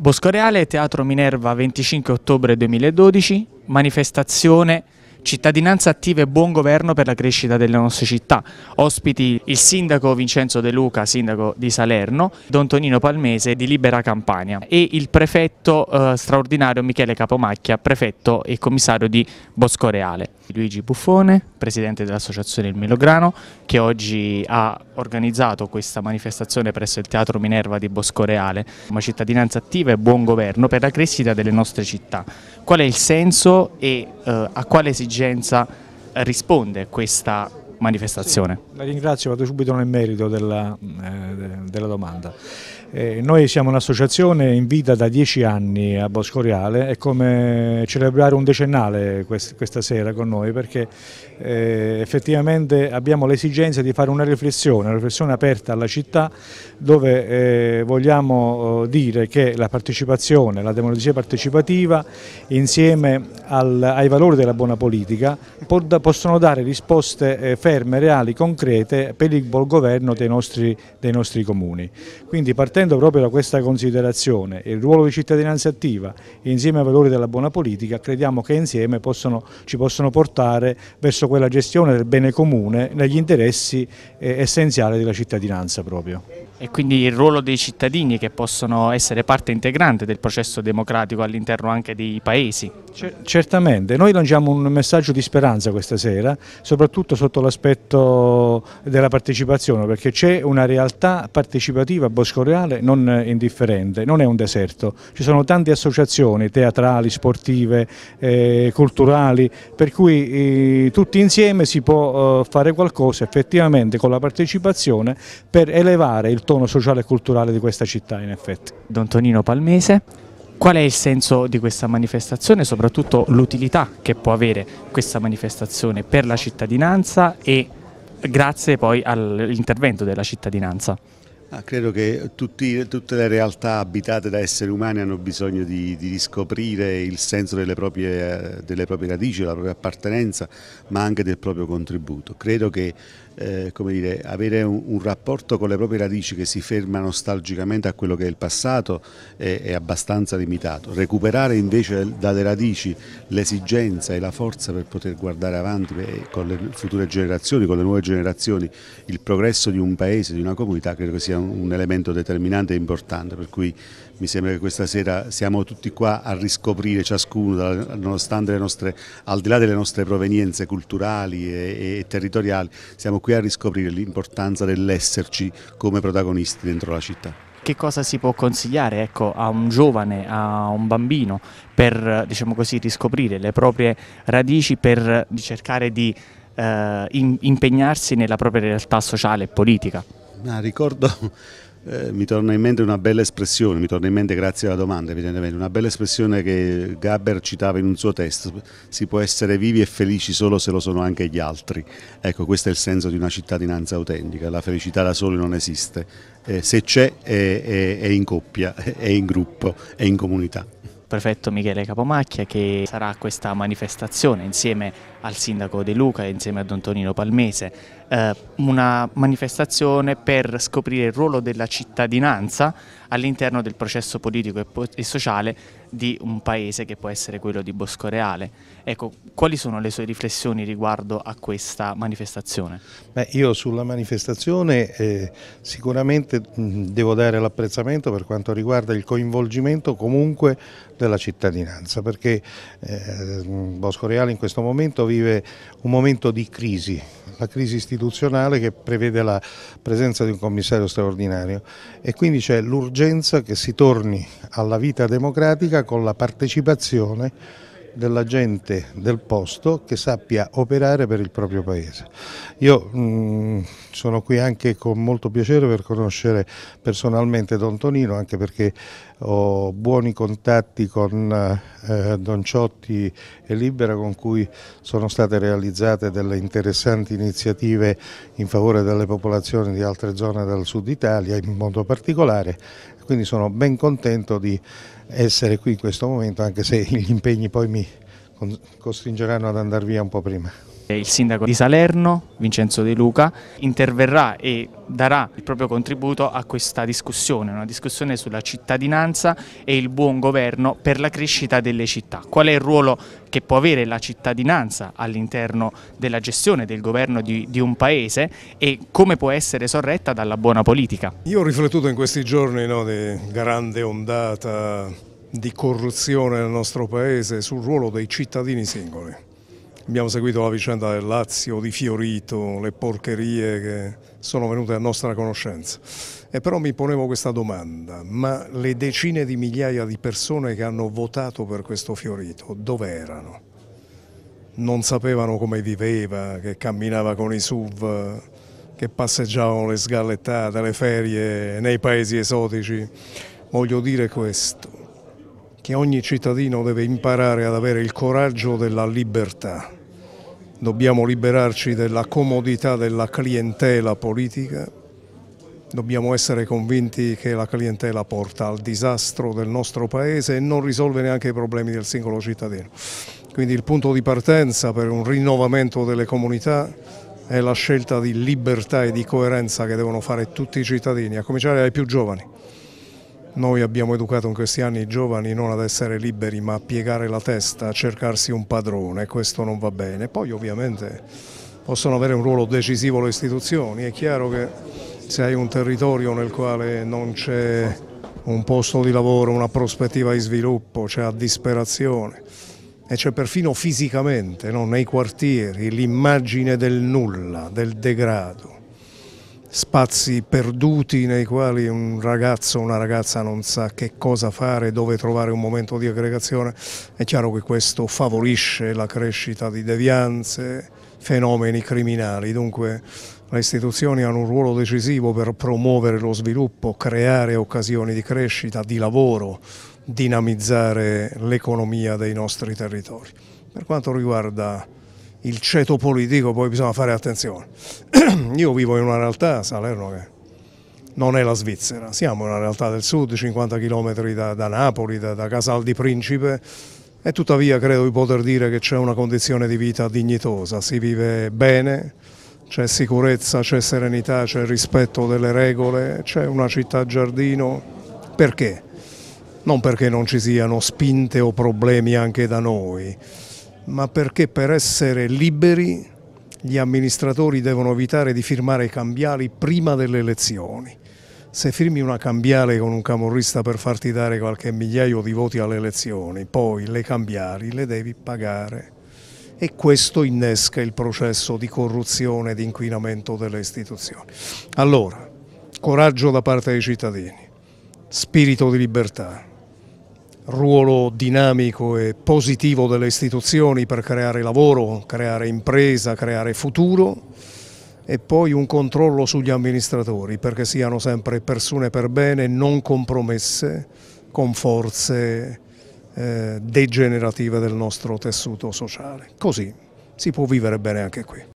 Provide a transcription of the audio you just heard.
Bosco Reale, Teatro Minerva 25 ottobre 2012, manifestazione Cittadinanza attiva e buon governo per la crescita delle nostre città. Ospiti il sindaco Vincenzo De Luca, sindaco di Salerno, Don Tonino Palmese di Libera Campania e il prefetto eh, straordinario Michele Capomacchia, prefetto e commissario di Bosco Reale. Luigi Buffone, presidente dell'associazione Il Melograno, che oggi ha organizzato questa manifestazione presso il Teatro Minerva di Bosco Reale, una cittadinanza attiva e buon governo per la crescita delle nostre città. Qual è il senso e eh, a quale esigenza esigenza eh, risponde questa manifestazione. Sì, la ringrazio, vado subito nel merito della, eh, della domanda. Eh, noi siamo un'associazione in vita da dieci anni a Boscoriale, è come celebrare un decennale quest questa sera con noi perché eh, effettivamente abbiamo l'esigenza di fare una riflessione, una riflessione aperta alla città dove eh, vogliamo oh, dire che la partecipazione, la democrazia partecipativa insieme al, ai valori della buona politica possono dare risposte eh, ferme, reali, concrete per il buon governo dei nostri, dei nostri comuni. Quindi partendo Partendo proprio da questa considerazione, il ruolo di cittadinanza attiva insieme ai valori della buona politica, crediamo che insieme possono, ci possono portare verso quella gestione del bene comune negli interessi eh, essenziali della cittadinanza proprio. E quindi il ruolo dei cittadini che possono essere parte integrante del processo democratico all'interno anche dei paesi. certamente, noi lanciamo un messaggio di speranza questa sera, soprattutto sotto l'aspetto della partecipazione, perché c'è una realtà partecipativa boscoreale non indifferente, non è un deserto, ci sono tante associazioni teatrali, sportive, eh, culturali, per cui eh, tutti insieme si può eh, fare qualcosa effettivamente con la partecipazione per elevare il tono sociale e culturale di questa città in effetti. Don Tonino Palmese, qual è il senso di questa manifestazione, soprattutto l'utilità che può avere questa manifestazione per la cittadinanza e grazie poi all'intervento della cittadinanza? Ah, credo che tutti, tutte le realtà abitate da esseri umani hanno bisogno di, di riscoprire il senso delle proprie, delle proprie, radici, della propria appartenenza, ma anche del proprio contributo. Credo che eh, dire, avere un, un, rapporto con le proprie radici che si ferma nostalgicamente a quello che è il passato è, è abbastanza limitato. Recuperare invece dalle radici l'esigenza e la forza per poter guardare avanti eh, con le future generazioni, con le nuove generazioni, il progresso di un paese, di una comunità, credo che sia un elemento determinante e importante, per cui mi sembra che questa sera siamo tutti qua a riscoprire ciascuno, nonostante le nostre, al di là delle nostre provenienze culturali e, e territoriali, siamo qui a riscoprire l'importanza dell'esserci come protagonisti dentro la città che cosa si può consigliare ecco, a un giovane, a un bambino per diciamo così, riscoprire le proprie radici, per cercare di eh, impegnarsi nella propria realtà sociale e politica? Ah, ricordo, eh, mi torna in mente una bella espressione, mi torna in mente grazie alla domanda evidentemente, una bella espressione che Gabber citava in un suo testo, si può essere vivi e felici solo se lo sono anche gli altri. Ecco, questo è il senso di una cittadinanza autentica, la felicità da soli non esiste, eh, se c'è è, è, è in coppia, è in gruppo, è in comunità prefetto Michele Capomacchia che sarà questa manifestazione insieme al sindaco De Luca insieme a Don Tonino Palmese, eh, una manifestazione per scoprire il ruolo della cittadinanza all'interno del processo politico e, e, sociale di un paese che può essere quello di Bosco Reale. Ecco, quali sono le sue riflessioni riguardo a questa manifestazione? Beh, io sulla manifestazione eh, sicuramente devo dare l'apprezzamento per quanto riguarda il coinvolgimento comunque della cittadinanza, perché eh, Bosco Reale in questo momento vive un momento di crisi, la crisi istituzionale che prevede la presenza di un commissario straordinario e quindi c'è l'urgenza che si torni alla vita democratica con la partecipazione della gente del posto che sappia operare per il proprio paese. Io mh, mm, sono qui anche con molto piacere per conoscere personalmente Don Tonino, anche perché ho buoni contatti con eh, Don Ciotti e Libera con cui sono state realizzate delle interessanti iniziative in favore delle popolazioni di altre zone del sud Italia in modo particolare quindi sono ben contento di essere qui in questo momento anche se gli impegni poi mi costringeranno ad andare via un po' prima. Il sindaco di Salerno, Vincenzo De Luca, interverrà e darà il proprio contributo a questa discussione, una discussione sulla cittadinanza e il buon governo per la crescita delle città. Qual è il ruolo che può avere la cittadinanza all'interno della gestione del governo di, di, un paese e come può essere sorretta dalla buona politica? Io ho riflettuto in questi giorni no, di grande ondata di corruzione nel nostro paese sul ruolo dei cittadini singoli abbiamo seguito la vicenda del Lazio, di Fiorito, le porcherie che sono venute a nostra conoscenza. E però mi ponevo questa domanda, ma le decine di migliaia di persone che hanno votato per questo Fiorito, dove erano? Non sapevano come viveva, che camminava con i SUV, che passeggiavano le sgallettate, le ferie nei paesi esotici. Voglio dire questo, che ogni cittadino deve imparare ad avere il coraggio della libertà dobbiamo liberarci della comodità della clientela politica, dobbiamo essere convinti che la clientela porta al disastro del nostro Paese e non risolve neanche i problemi del singolo cittadino. Quindi il punto di partenza per un rinnovamento delle comunità è la scelta di libertà e di coerenza che devono fare tutti i cittadini, a cominciare dai più giovani. Noi abbiamo educato in questi anni i giovani non ad essere liberi ma a piegare la testa, a cercarsi un padrone, questo non va bene. Poi ovviamente possono avere un ruolo decisivo le istituzioni, è chiaro che se hai un territorio nel quale non c'è un posto di lavoro, una prospettiva di sviluppo, c'è cioè disperazione e c'è perfino fisicamente no? nei quartieri l'immagine del nulla, del degrado spazi perduti nei quali un ragazzo o una ragazza non sa che cosa fare, dove trovare un momento di aggregazione, è chiaro che questo favorisce la crescita di devianze, fenomeni criminali, dunque le istituzioni hanno un ruolo decisivo per promuovere lo sviluppo, creare occasioni di crescita, di lavoro, dinamizzare l'economia dei nostri territori. Per quanto riguarda il ceto politico poi bisogna fare attenzione. Io vivo in una realtà, Salerno, che non è la Svizzera, siamo in una realtà del sud, 50 km da, da Napoli, da, da Casal di Principe, e tuttavia credo di poter dire che c'è una condizione di vita dignitosa, si vive bene, c'è sicurezza, c'è serenità, c'è rispetto delle regole, c'è una città giardino. Perché? Non perché non ci siano spinte o problemi anche da noi, ma perché per essere liberi gli amministratori devono evitare di firmare i cambiali prima delle elezioni. Se firmi una cambiale con un camorrista per farti dare qualche migliaio di voti alle elezioni, poi le cambiali le devi pagare. E questo innesca il processo di corruzione e di inquinamento delle istituzioni. Allora, coraggio da parte dei cittadini, spirito di libertà, ruolo dinamico e positivo delle istituzioni per creare lavoro, creare impresa, creare futuro e poi un controllo sugli amministratori perché siano sempre persone per bene non compromesse con forze eh, degenerative del nostro tessuto sociale. Così si può vivere bene anche qui.